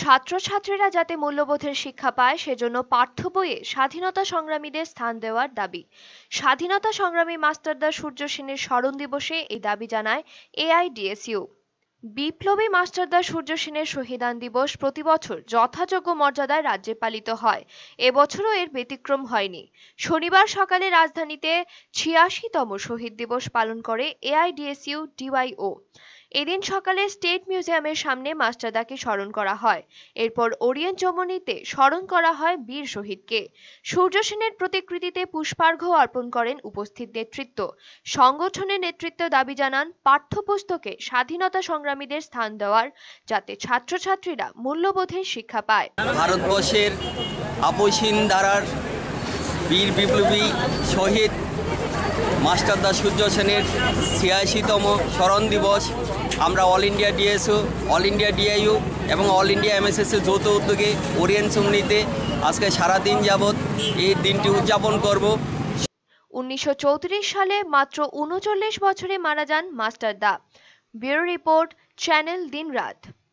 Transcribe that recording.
ছাত্রছাত্রীরা যাতে মূল্যবোধের শিক্ষা পায় সেজন্য পাঠ্য বইয়ে স্বাধীনতা সংগ্রামীদের স্থান দেওয়ার দাবি স্বাধীনতা সংগ্রামী মাস্টারদা সূর্য সেনের স্মরণ দিবসে এই দাবি জানায় এআইডিএসইউ বিপ্লবী মাস্টারদা সূর্য সেনের শহীদান দিবস প্রতি বছর যথাযোগ্য মর্যাদায় রাজ্যে পালিত হয় এবছরও এর ব্যতিক্রম হয়নি শনিবার সকালে রাজধানীতে ছিয়াশিতম শহীদ দিবস পালন করে এআইডিএসইউ ডিওয়াইও এদিন সকালে স্টেট মিউজিয়ামের সামনে মাস্টারদাকে স্মরণ করা হয় এরপর ওরিয়েন্ট চমনিতে স্মরণ করা হয় বীর শহীদকে সূর্য সেনের প্রতিকৃতিতে পুষ্পার্ঘ অর্পণ করেন উপস্থিত নেতৃত্ব সংগঠনের নেতৃত্ব দাবি জানান পাঠ্যপুস্তকে স্বাধীনতা সংগ্রামীদের স্থান দেওয়ার যাতে ছাত্রছাত্রীরা মূল্যবোধের শিক্ষা পায় ভারতবর্ষের আপসিন দ্বারার বীর বিপ্লবী শহীদ মাস্টারদা সূর্য সেনের ছিয়াশিতম স্মরণ দিবস আমরা all India DSO all India DIU এবং অল ইন্ডিয়া এমএসএসের যৌথ উদ্যোগে ওরিয়েন সুমনিতে আজকে সারাদিন যাবৎ এই দিনটি উদযাপন করব উনিশশো সালে মাত্র উনচল্লিশ বছরে মারা যান মাস্টারদা ব্যুরো রিপোর্ট চ্যানেল দিনরাত